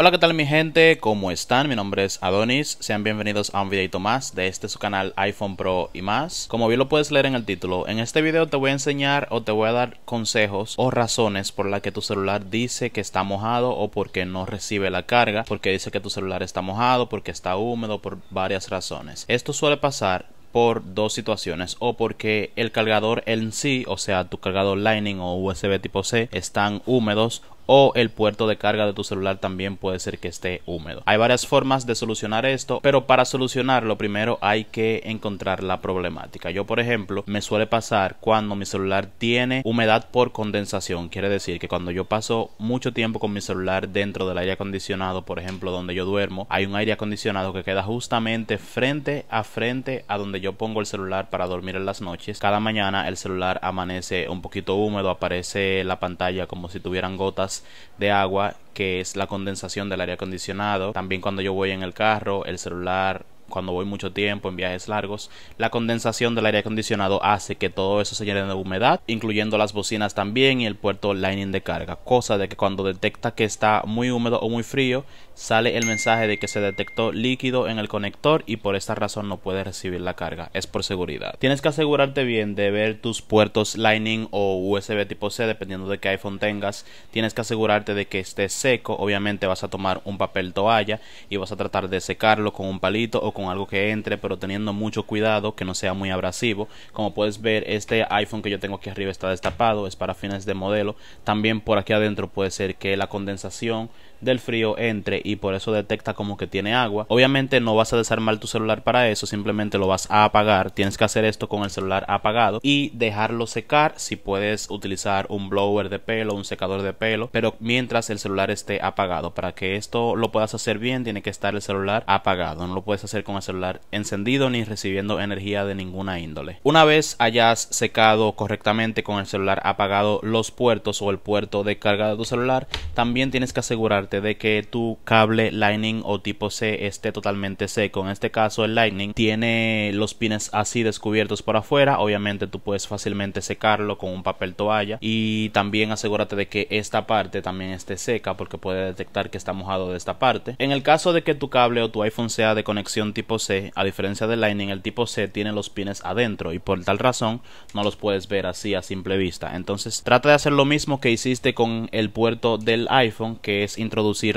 Hola, ¿qué tal mi gente? ¿Cómo están? Mi nombre es Adonis. Sean bienvenidos a un videito más de este su canal iPhone Pro y más. Como bien lo puedes leer en el título, en este video te voy a enseñar o te voy a dar consejos o razones por las que tu celular dice que está mojado o porque no recibe la carga, porque dice que tu celular está mojado, porque está húmedo, por varias razones. Esto suele pasar por dos situaciones o porque el cargador en sí, o sea tu cargador Lightning o USB tipo C, están húmedos o el puerto de carga de tu celular también puede ser que esté húmedo. Hay varias formas de solucionar esto, pero para solucionarlo primero hay que encontrar la problemática. Yo, por ejemplo, me suele pasar cuando mi celular tiene humedad por condensación, quiere decir que cuando yo paso mucho tiempo con mi celular dentro del aire acondicionado, por ejemplo, donde yo duermo, hay un aire acondicionado que queda justamente frente a frente a donde yo pongo el celular para dormir en las noches. Cada mañana el celular amanece un poquito húmedo, aparece la pantalla como si tuvieran gotas de agua que es la condensación del aire acondicionado. También cuando yo voy en el carro, el celular cuando voy mucho tiempo en viajes largos, la condensación del aire acondicionado hace que todo eso se llene de humedad, incluyendo las bocinas también y el puerto Lightning de carga, cosa de que cuando detecta que está muy húmedo o muy frío, sale el mensaje de que se detectó líquido en el conector y por esta razón no puede recibir la carga, es por seguridad. Tienes que asegurarte bien de ver tus puertos Lightning o USB tipo C, dependiendo de qué iPhone tengas, tienes que asegurarte de que esté seco, obviamente vas a tomar un papel toalla y vas a tratar de secarlo con un palito o con algo que entre, pero teniendo mucho cuidado que no sea muy abrasivo. Como puedes ver, este iPhone que yo tengo aquí arriba está destapado, es para fines de modelo. También por aquí adentro puede ser que la condensación del frío entre y por eso detecta como que tiene agua. Obviamente no vas a desarmar tu celular para eso, simplemente lo vas a apagar. Tienes que hacer esto con el celular apagado y dejarlo secar si puedes utilizar un blower de pelo, un secador de pelo, pero mientras el celular esté apagado. Para que esto lo puedas hacer bien tiene que estar el celular apagado, no lo puedes hacer con el celular encendido ni recibiendo energía de ninguna índole. Una vez hayas secado correctamente con el celular apagado los puertos o el puerto de carga de tu celular, también tienes que asegurarte de que tu cable Lightning o tipo C esté totalmente seco, en este caso el Lightning tiene los pines así descubiertos por afuera, obviamente tú puedes fácilmente secarlo con un papel toalla y también asegúrate de que esta parte también esté seca porque puede detectar que está mojado de esta parte. En el caso de que tu cable o tu iPhone sea de conexión tipo C, a diferencia del Lightning, el tipo C tiene los pines adentro y por tal razón no los puedes ver así a simple vista. Entonces trata de hacer lo mismo que hiciste con el puerto del iPhone que es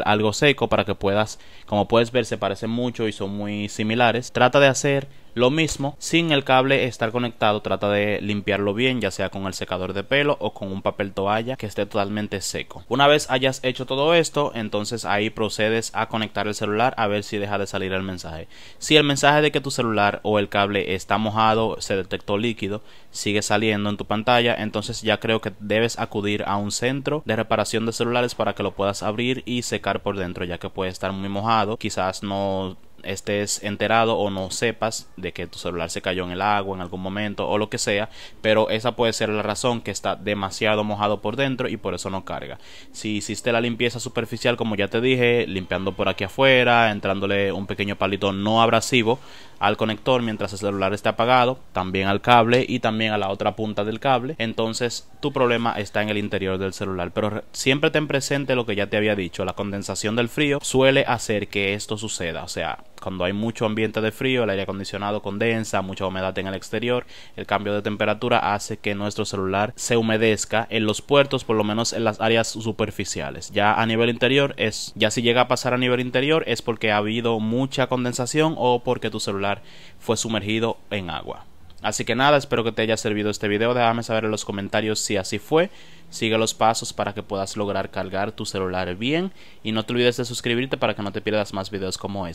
algo seco para que puedas, como puedes ver, se parecen mucho y son muy similares. Trata de hacer lo mismo, sin el cable estar conectado, trata de limpiarlo bien, ya sea con el secador de pelo o con un papel toalla que esté totalmente seco. Una vez hayas hecho todo esto, entonces ahí procedes a conectar el celular a ver si deja de salir el mensaje. Si el mensaje de que tu celular o el cable está mojado, se detectó líquido, sigue saliendo en tu pantalla, entonces ya creo que debes acudir a un centro de reparación de celulares para que lo puedas abrir y secar por dentro, ya que puede estar muy mojado, quizás no estés enterado o no sepas de que tu celular se cayó en el agua en algún momento o lo que sea, pero esa puede ser la razón que está demasiado mojado por dentro y por eso no carga. Si hiciste la limpieza superficial, como ya te dije, limpiando por aquí afuera, entrándole un pequeño palito no abrasivo al conector mientras el celular esté apagado, también al cable y también a la otra punta del cable, entonces tu problema está en el interior del celular. Pero siempre ten presente lo que ya te había dicho, la condensación del frío suele hacer que esto suceda, o sea, cuando hay mucho ambiente de frío, el aire acondicionado condensa, mucha humedad en el exterior, el cambio de temperatura hace que nuestro celular se humedezca en los puertos, por lo menos en las áreas superficiales. Ya a nivel interior es, ya si llega a pasar a nivel interior es porque ha habido mucha condensación o porque tu celular fue sumergido en agua. Así que nada, espero que te haya servido este video. Déjame saber en los comentarios si así fue. Sigue los pasos para que puedas lograr cargar tu celular bien. Y no te olvides de suscribirte para que no te pierdas más videos como este.